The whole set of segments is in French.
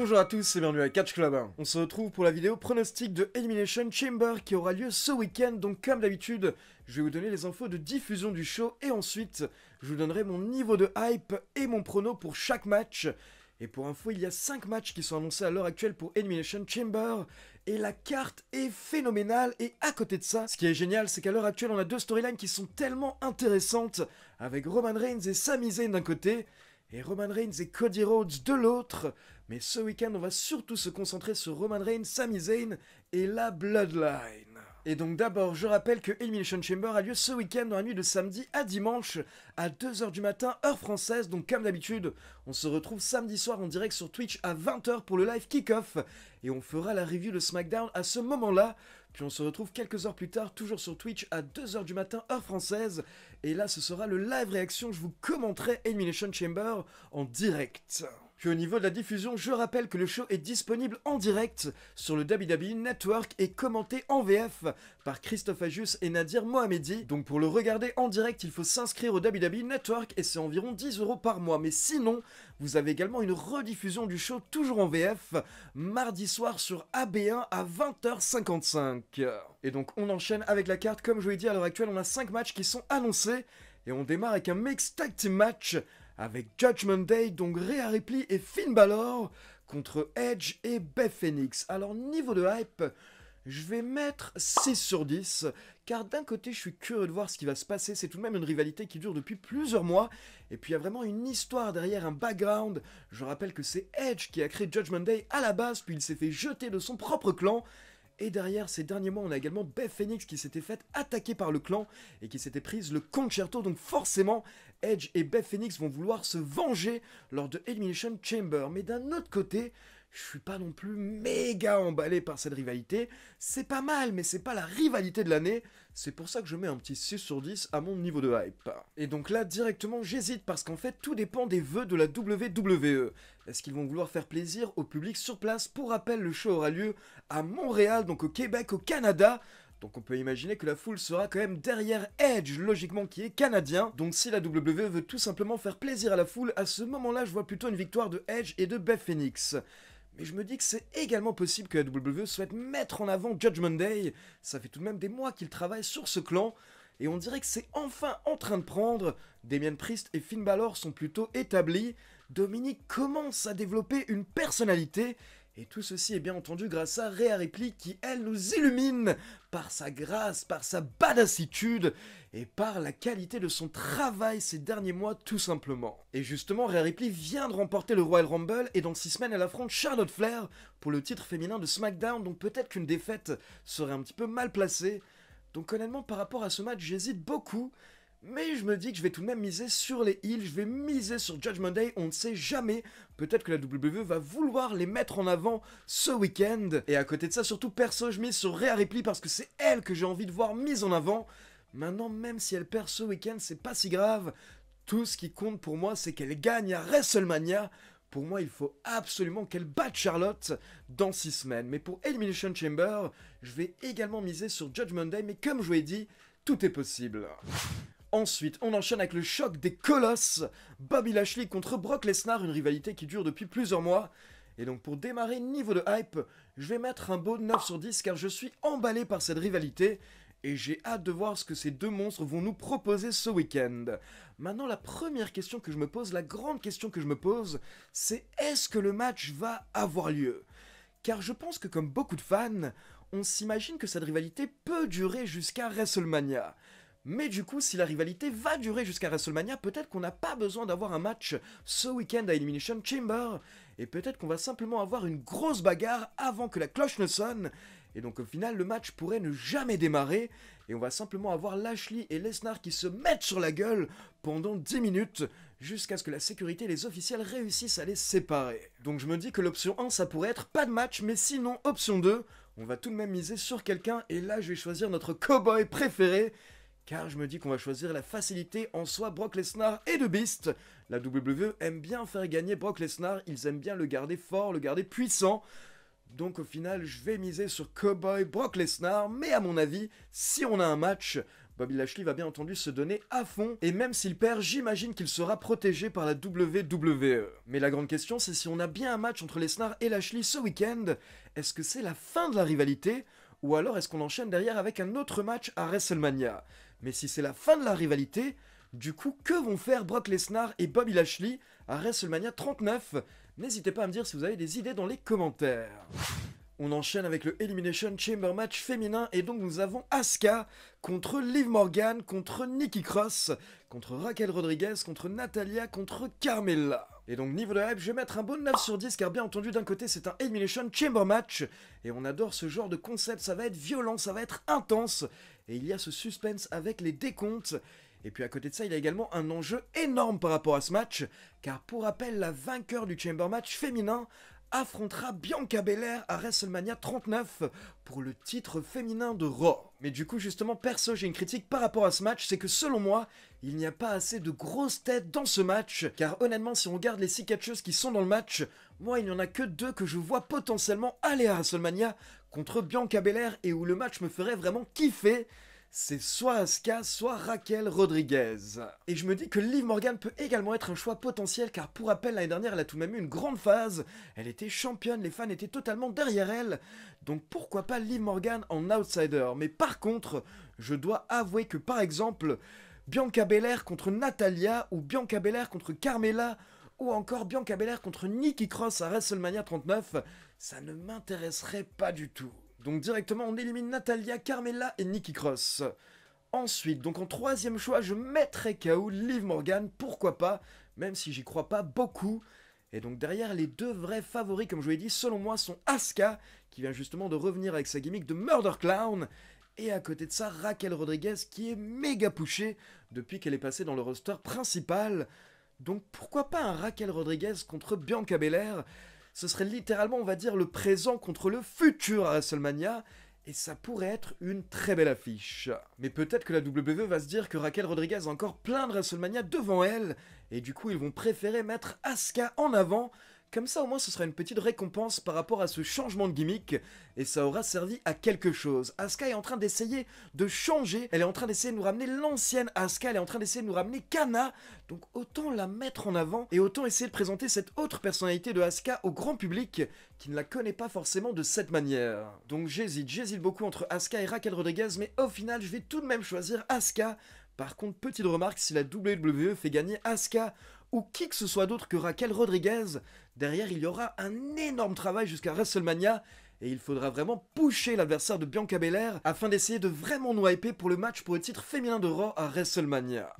Bonjour à tous et bienvenue à Catch Club. On se retrouve pour la vidéo pronostic de Elimination Chamber qui aura lieu ce week-end. Donc comme d'habitude, je vais vous donner les infos de diffusion du show et ensuite je vous donnerai mon niveau de hype et mon prono pour chaque match. Et pour info, il y a 5 matchs qui sont annoncés à l'heure actuelle pour Elimination Chamber. Et la carte est phénoménale. Et à côté de ça, ce qui est génial, c'est qu'à l'heure actuelle, on a deux storylines qui sont tellement intéressantes. Avec Roman Reigns et Sami Zayn d'un côté, et Roman Reigns et Cody Rhodes de l'autre. Mais ce week-end, on va surtout se concentrer sur Roman Reigns, Sami Zayn et la Bloodline. Et donc d'abord, je rappelle que Elimination Chamber a lieu ce week-end dans la nuit de samedi à dimanche à 2h du matin, heure française. Donc comme d'habitude, on se retrouve samedi soir en direct sur Twitch à 20h pour le live kick-off. Et on fera la review de SmackDown à ce moment-là. Puis on se retrouve quelques heures plus tard, toujours sur Twitch à 2h du matin, heure française. Et là, ce sera le live réaction. Je vous commenterai Elimination Chamber en direct. Puis au niveau de la diffusion, je rappelle que le show est disponible en direct sur le WWE Network et commenté en VF par Christophe Ajus et Nadir Mohamedi. Donc pour le regarder en direct, il faut s'inscrire au WWE Network et c'est environ 10 euros par mois. Mais sinon, vous avez également une rediffusion du show toujours en VF mardi soir sur AB1 à 20h55. Et donc on enchaîne avec la carte. Comme je vous l'ai dit à l'heure actuelle, on a 5 matchs qui sont annoncés et on démarre avec un mixed match avec Judgment Day, donc Rhea Ripley et Finn Balor contre Edge et Beth Phoenix. Alors niveau de hype, je vais mettre 6 sur 10, car d'un côté je suis curieux de voir ce qui va se passer, c'est tout de même une rivalité qui dure depuis plusieurs mois, et puis il y a vraiment une histoire derrière, un background. Je rappelle que c'est Edge qui a créé Judgment Day à la base, puis il s'est fait jeter de son propre clan, et derrière, ces derniers mois, on a également Beth Phoenix qui s'était faite attaquer par le clan et qui s'était prise le concerto. Donc forcément, Edge et Beth Phoenix vont vouloir se venger lors de Elimination Chamber. Mais d'un autre côté, je suis pas non plus méga emballé par cette rivalité. C'est pas mal, mais c'est pas la rivalité de l'année. C'est pour ça que je mets un petit 6 sur 10 à mon niveau de hype. Et donc là, directement, j'hésite parce qu'en fait, tout dépend des vœux de la WWE. Est-ce qu'ils vont vouloir faire plaisir au public sur place Pour rappel, le show aura lieu à Montréal, donc au Québec, au Canada. Donc on peut imaginer que la foule sera quand même derrière Edge, logiquement qui est canadien. Donc si la WWE veut tout simplement faire plaisir à la foule, à ce moment-là je vois plutôt une victoire de Edge et de Beth Phoenix. Et je me dis que c'est également possible que la WWE souhaite mettre en avant Judgment Day. Ça fait tout de même des mois qu'il travaille sur ce clan, et on dirait que c'est enfin en train de prendre. Damien Priest et Finn Balor sont plutôt établis. Dominique commence à développer une personnalité et tout ceci est bien entendu grâce à Rhea Ripley qui, elle, nous illumine par sa grâce, par sa badassitude et par la qualité de son travail ces derniers mois, tout simplement. Et justement, Rhea Ripley vient de remporter le Royal Rumble et dans 6 semaines, elle affronte Charlotte Flair pour le titre féminin de SmackDown, donc peut-être qu'une défaite serait un petit peu mal placée. Donc honnêtement, par rapport à ce match, j'hésite beaucoup. Mais je me dis que je vais tout de même miser sur les heels, je vais miser sur Judgment Day, on ne sait jamais. Peut-être que la WWE va vouloir les mettre en avant ce week-end. Et à côté de ça, surtout perso, je mise sur Rhea Ripley parce que c'est elle que j'ai envie de voir mise en avant. Maintenant, même si elle perd ce week-end, c'est pas si grave. Tout ce qui compte pour moi, c'est qu'elle gagne à WrestleMania. Pour moi, il faut absolument qu'elle batte Charlotte dans 6 semaines. Mais pour Elimination Chamber, je vais également miser sur Judgment Day, mais comme je vous l'ai dit, tout est possible. Ensuite, on enchaîne avec le choc des colosses. Bobby Lashley contre Brock Lesnar, une rivalité qui dure depuis plusieurs mois. Et donc pour démarrer niveau de hype, je vais mettre un beau 9 sur 10 car je suis emballé par cette rivalité et j'ai hâte de voir ce que ces deux monstres vont nous proposer ce week-end. Maintenant, la première question que je me pose, la grande question que je me pose, c'est est-ce que le match va avoir lieu Car je pense que comme beaucoup de fans, on s'imagine que cette rivalité peut durer jusqu'à WrestleMania. Mais du coup, si la rivalité va durer jusqu'à WrestleMania, peut-être qu'on n'a pas besoin d'avoir un match ce week-end à Elimination Chamber, et peut-être qu'on va simplement avoir une grosse bagarre avant que la cloche ne sonne, et donc au final, le match pourrait ne jamais démarrer, et on va simplement avoir Lashley et Lesnar qui se mettent sur la gueule pendant 10 minutes, jusqu'à ce que la sécurité et les officiels réussissent à les séparer. Donc je me dis que l'option 1, ça pourrait être pas de match, mais sinon, option 2, on va tout de même miser sur quelqu'un, et là je vais choisir notre cowboy préféré, car je me dis qu'on va choisir la facilité en soi Brock Lesnar et de Beast. La WWE aime bien faire gagner Brock Lesnar, ils aiment bien le garder fort, le garder puissant. Donc au final, je vais miser sur Cowboy Brock Lesnar, mais à mon avis, si on a un match, Bobby Lashley va bien entendu se donner à fond, et même s'il perd, j'imagine qu'il sera protégé par la WWE. Mais la grande question, c'est si on a bien un match entre Lesnar et Lashley ce week-end, est-ce que c'est la fin de la rivalité ou alors est-ce qu'on enchaîne derrière avec un autre match à WrestleMania mais si c'est la fin de la rivalité, du coup, que vont faire Brock Lesnar et Bobby Lashley à WrestleMania 39 N'hésitez pas à me dire si vous avez des idées dans les commentaires. On enchaîne avec le Elimination Chamber match féminin et donc nous avons Asuka contre Liv Morgan, contre Nikki Cross, contre Raquel Rodriguez, contre Natalia, contre Carmella. Et donc niveau de hype, je vais mettre un bon 9 sur 10 car bien entendu d'un côté c'est un Elimination Chamber match et on adore ce genre de concept, ça va être violent, ça va être intense et il y a ce suspense avec les décomptes. Et puis à côté de ça, il y a également un enjeu énorme par rapport à ce match, car pour rappel, la vainqueur du Chamber Match féminin affrontera Bianca Belair à WrestleMania 39 pour le titre féminin de Raw. Mais du coup, justement, perso, j'ai une critique par rapport à ce match, c'est que selon moi, il n'y a pas assez de grosses têtes dans ce match, car honnêtement, si on regarde les six catcheuses qui sont dans le match, moi, il n'y en a que deux que je vois potentiellement aller à WrestleMania, contre Bianca Belair et où le match me ferait vraiment kiffer, c'est soit Asuka, soit Raquel Rodriguez. Et je me dis que Liv Morgan peut également être un choix potentiel car pour rappel l'année dernière elle a tout de même eu une grande phase, elle était championne, les fans étaient totalement derrière elle, donc pourquoi pas Liv Morgan en outsider. Mais par contre, je dois avouer que par exemple, Bianca Belair contre Natalia ou Bianca Belair contre Carmela ou encore Bianca Belair contre Nikki Cross à WrestleMania 39, ça ne m'intéresserait pas du tout. Donc directement, on élimine Natalia, Carmela et Nikki Cross. Ensuite, donc en troisième choix, je mettrai KO Liv Morgan, pourquoi pas, même si j'y crois pas beaucoup. Et donc derrière, les deux vrais favoris, comme je vous l'ai dit, selon moi, sont Asuka, qui vient justement de revenir avec sa gimmick de Murder Clown, et à côté de ça, Raquel Rodriguez, qui est méga pushée depuis qu'elle est passée dans le roster principal. Donc pourquoi pas un Raquel Rodriguez contre Bianca Belair ce serait littéralement, on va dire, le présent contre le futur à WrestleMania, et ça pourrait être une très belle affiche. Mais peut-être que la WWE va se dire que Raquel Rodriguez a encore plein de WrestleMania devant elle, et du coup ils vont préférer mettre Asuka en avant comme ça, au moins, ce sera une petite récompense par rapport à ce changement de gimmick, et ça aura servi à quelque chose. Asuka est en train d'essayer de changer, elle est en train d'essayer de nous ramener l'ancienne Asuka, elle est en train d'essayer de nous ramener Kana, donc autant la mettre en avant, et autant essayer de présenter cette autre personnalité de Asuka au grand public, qui ne la connaît pas forcément de cette manière. Donc j'hésite, j'hésite beaucoup entre Asuka et Raquel Rodriguez, mais au final, je vais tout de même choisir Asuka. Par contre, petite remarque, si la WWE fait gagner Asuka, ou qui que ce soit d'autre que Raquel Rodriguez, derrière il y aura un énorme travail jusqu'à WrestleMania et il faudra vraiment pousser l'adversaire de Bianca Belair afin d'essayer de vraiment nous hyper pour le match pour le titre féminin de Raw à WrestleMania.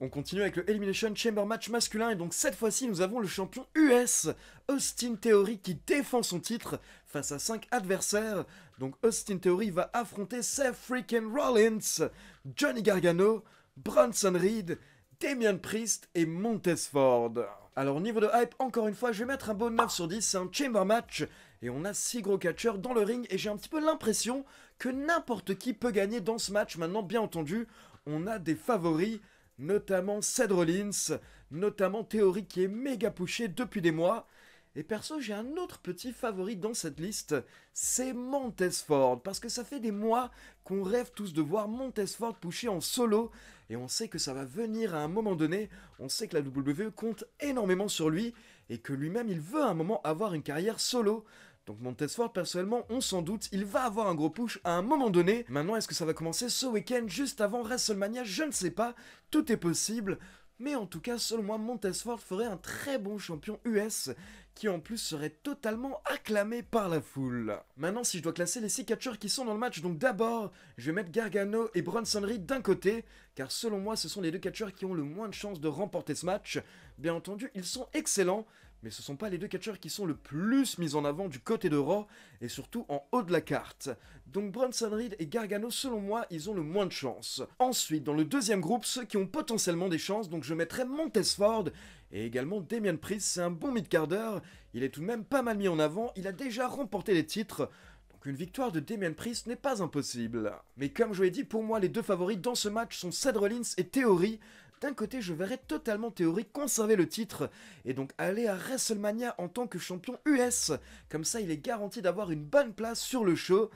On continue avec le Elimination Chamber match masculin et donc cette fois-ci nous avons le champion US, Austin Theory qui défend son titre face à 5 adversaires. Donc Austin Theory va affronter Seth Freakin Rollins, Johnny Gargano, Bronson Reed Damien Priest et Montesford. Alors niveau de hype, encore une fois, je vais mettre un beau 9 sur 10, c'est un chamber match, et on a 6 gros catcheurs dans le ring, et j'ai un petit peu l'impression que n'importe qui peut gagner dans ce match, maintenant bien entendu, on a des favoris, notamment Ced Rollins, notamment Théorie qui est méga pushée depuis des mois, et perso, j'ai un autre petit favori dans cette liste, c'est Montesford, parce que ça fait des mois qu'on rêve tous de voir Montesford pusher en solo, et on sait que ça va venir à un moment donné, on sait que la WWE compte énormément sur lui, et que lui-même il veut à un moment avoir une carrière solo. Donc Montesford, personnellement, on s'en doute, il va avoir un gros push à un moment donné. Maintenant, est-ce que ça va commencer ce week-end, juste avant WrestleMania Je ne sais pas, tout est possible. Mais en tout cas, selon moi, Montesford ferait un très bon champion US qui en plus serait totalement acclamé par la foule. Maintenant, si je dois classer les 6 catcheurs qui sont dans le match, donc d'abord, je vais mettre Gargano et Bronson Reed d'un côté, car selon moi, ce sont les deux catcheurs qui ont le moins de chances de remporter ce match. Bien entendu, ils sont excellents, mais ce sont pas les deux catcheurs qui sont le plus mis en avant du côté de Raw, et surtout en haut de la carte. Donc Bronson Reed et Gargano, selon moi, ils ont le moins de chance. Ensuite, dans le deuxième groupe, ceux qui ont potentiellement des chances, donc je mettrai Montesford, et également Damien Priest, c'est un bon mid-carder, il est tout de même pas mal mis en avant, il a déjà remporté les titres, donc une victoire de Damien Priest n'est pas impossible. Mais comme je l'ai dit, pour moi, les deux favoris dans ce match sont Seth Rollins et Theory, d'un côté, je verrais totalement théorique conserver le titre et donc aller à WrestleMania en tant que champion US. Comme ça, il est garanti d'avoir une bonne place sur le show.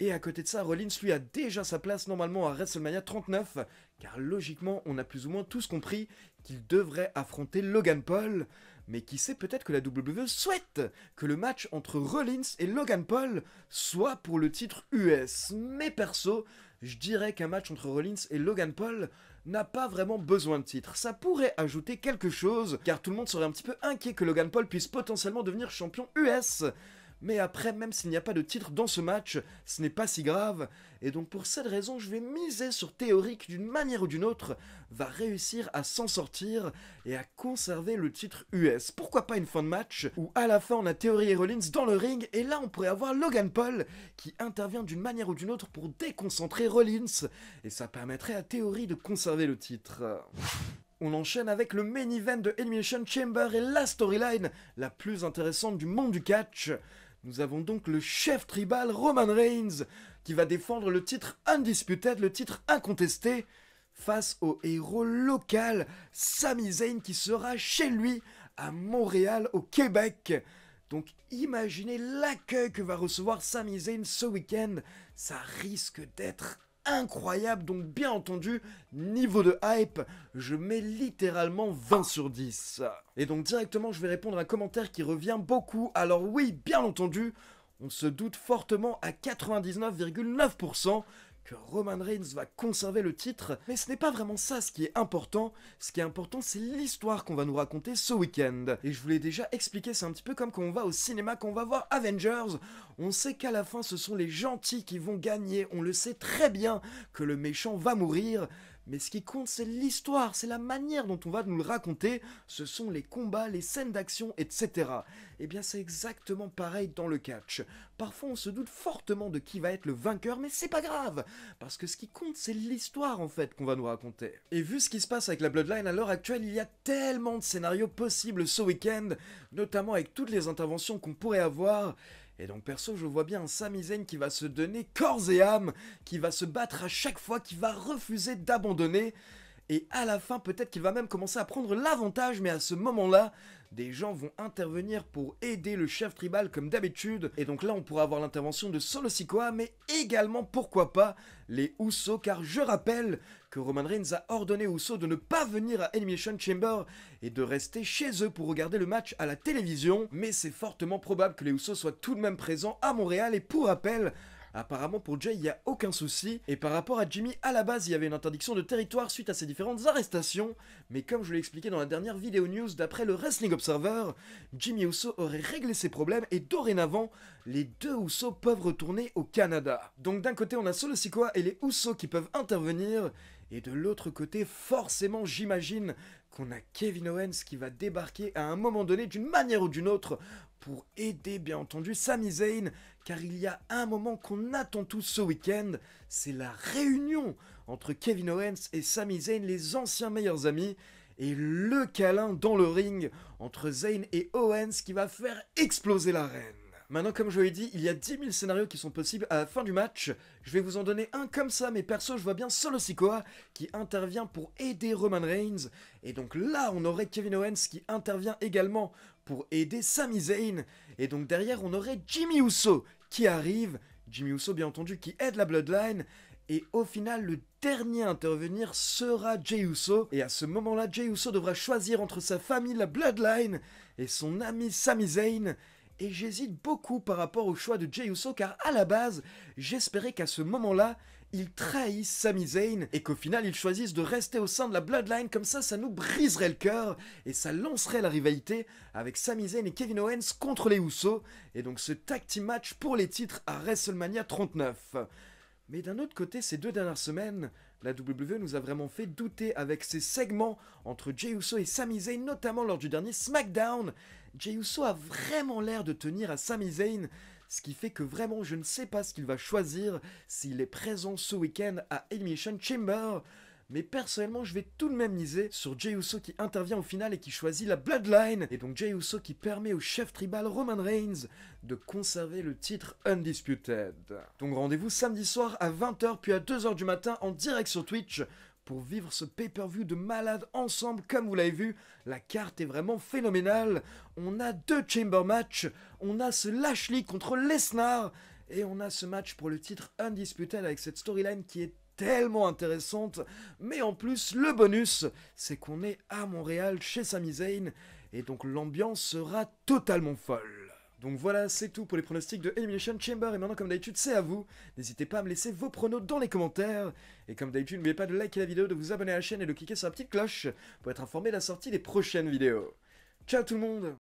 Et à côté de ça, Rollins lui a déjà sa place normalement à WrestleMania 39, car logiquement, on a plus ou moins tous compris qu'il devrait affronter Logan Paul. Mais qui sait peut-être que la WWE souhaite que le match entre Rollins et Logan Paul soit pour le titre US. Mais perso, je dirais qu'un match entre Rollins et Logan Paul n'a pas vraiment besoin de titre. Ça pourrait ajouter quelque chose, car tout le monde serait un petit peu inquiet que Logan Paul puisse potentiellement devenir champion US mais après, même s'il n'y a pas de titre dans ce match, ce n'est pas si grave. Et donc pour cette raison, je vais miser sur qui, d'une manière ou d'une autre, va réussir à s'en sortir et à conserver le titre US. Pourquoi pas une fin de match où à la fin on a Théorie et Rollins dans le ring et là on pourrait avoir Logan Paul qui intervient d'une manière ou d'une autre pour déconcentrer Rollins et ça permettrait à Théorie de conserver le titre. On enchaîne avec le main event de Elimination Chamber et la storyline la plus intéressante du monde du catch. Nous avons donc le chef tribal Roman Reigns qui va défendre le titre undisputed, le titre incontesté face au héros local Sami Zayn qui sera chez lui à Montréal au Québec. Donc imaginez l'accueil que va recevoir Sami Zayn ce week-end, ça risque d'être incroyable, donc bien entendu, niveau de hype, je mets littéralement 20 sur 10. Et donc directement, je vais répondre à un commentaire qui revient beaucoup, alors oui, bien entendu, on se doute fortement à 99,9% que Roman Reigns va conserver le titre, mais ce n'est pas vraiment ça ce qui est important. Ce qui est important, c'est l'histoire qu'on va nous raconter ce week-end. Et je vous l'ai déjà expliqué, c'est un petit peu comme quand on va au cinéma, quand on va voir Avengers. On sait qu'à la fin, ce sont les gentils qui vont gagner. On le sait très bien que le méchant va mourir. Mais ce qui compte, c'est l'histoire, c'est la manière dont on va nous le raconter, ce sont les combats, les scènes d'action, etc. Et eh bien c'est exactement pareil dans le catch. Parfois on se doute fortement de qui va être le vainqueur, mais c'est pas grave, parce que ce qui compte, c'est l'histoire en fait qu'on va nous raconter. Et vu ce qui se passe avec la Bloodline à l'heure actuelle, il y a tellement de scénarios possibles ce week-end, notamment avec toutes les interventions qu'on pourrait avoir, et donc perso, je vois bien un Samizen qui va se donner corps et âme, qui va se battre à chaque fois, qui va refuser d'abandonner. Et à la fin, peut-être qu'il va même commencer à prendre l'avantage, mais à ce moment-là, des gens vont intervenir pour aider le chef tribal comme d'habitude. Et donc là, on pourra avoir l'intervention de Solo Sikoa, mais également, pourquoi pas, les houssos car je rappelle que Roman Reigns a ordonné aux de ne pas venir à Animation Chamber et de rester chez eux pour regarder le match à la télévision. Mais c'est fortement probable que les houssos soient tout de même présents à Montréal, et pour rappel, Apparemment, pour Jay, il n'y a aucun souci. Et par rapport à Jimmy, à la base, il y avait une interdiction de territoire suite à ses différentes arrestations. Mais comme je l'ai expliqué dans la dernière vidéo news, d'après le Wrestling Observer, Jimmy Uso aurait réglé ses problèmes et dorénavant, les deux Uso peuvent retourner au Canada. Donc d'un côté, on a Solo Sikoa et les Uso qui peuvent intervenir. Et de l'autre côté, forcément, j'imagine qu'on a Kevin Owens qui va débarquer à un moment donné, d'une manière ou d'une autre, pour aider bien entendu Sami Zayn, car il y a un moment qu'on attend tous ce week-end, c'est la réunion entre Kevin Owens et Sami Zayn, les anciens meilleurs amis, et le câlin dans le ring entre Zayn et Owens qui va faire exploser l'arène. Maintenant, comme je vous l'ai dit, il y a 10 000 scénarios qui sont possibles à la fin du match. Je vais vous en donner un comme ça, mais perso, je vois bien Solo Sikoa qui intervient pour aider Roman Reigns. Et donc là, on aurait Kevin Owens qui intervient également pour aider Sami Zayn. Et donc derrière, on aurait Jimmy Uso qui arrive. Jimmy Uso, bien entendu, qui aide la Bloodline. Et au final, le dernier à intervenir sera Jey Uso. Et à ce moment-là, Jey Uso devra choisir entre sa famille, la Bloodline, et son ami Sami Zayn et j'hésite beaucoup par rapport au choix de Jey Uso car à la base, j'espérais qu'à ce moment-là, il trahisse Sami Zayn et qu'au final il choisisse de rester au sein de la Bloodline comme ça ça nous briserait le cœur et ça lancerait la rivalité avec Sami Zayn et Kevin Owens contre les Uso. et donc ce tag team match pour les titres à WrestleMania 39. Mais d'un autre côté, ces deux dernières semaines, la WWE nous a vraiment fait douter avec ses segments entre Jey Uso et Sami Zayn, notamment lors du dernier SmackDown, Jey Uso a vraiment l'air de tenir à Sami Zayn, ce qui fait que vraiment je ne sais pas ce qu'il va choisir s'il est présent ce week-end à Elimination Chamber, mais personnellement je vais tout de même miser sur Jey Uso qui intervient au final et qui choisit la Bloodline, et donc Jey Uso qui permet au chef tribal Roman Reigns de conserver le titre Undisputed. Donc rendez-vous samedi soir à 20h puis à 2h du matin en direct sur Twitch pour vivre ce pay-per-view de malade ensemble. Comme vous l'avez vu, la carte est vraiment phénoménale. On a deux Chamber Match, on a ce Lashley contre Lesnar, et on a ce match pour le titre Undisputed avec cette storyline qui est tellement intéressante. Mais en plus, le bonus, c'est qu'on est à Montréal chez Sami Zayn, et donc l'ambiance sera totalement folle. Donc voilà, c'est tout pour les pronostics de Elimination Chamber. Et maintenant, comme d'habitude, c'est à vous. N'hésitez pas à me laisser vos pronos dans les commentaires. Et comme d'habitude, n'oubliez pas de liker la vidéo, de vous abonner à la chaîne et de cliquer sur la petite cloche pour être informé de la sortie des prochaines vidéos. Ciao tout le monde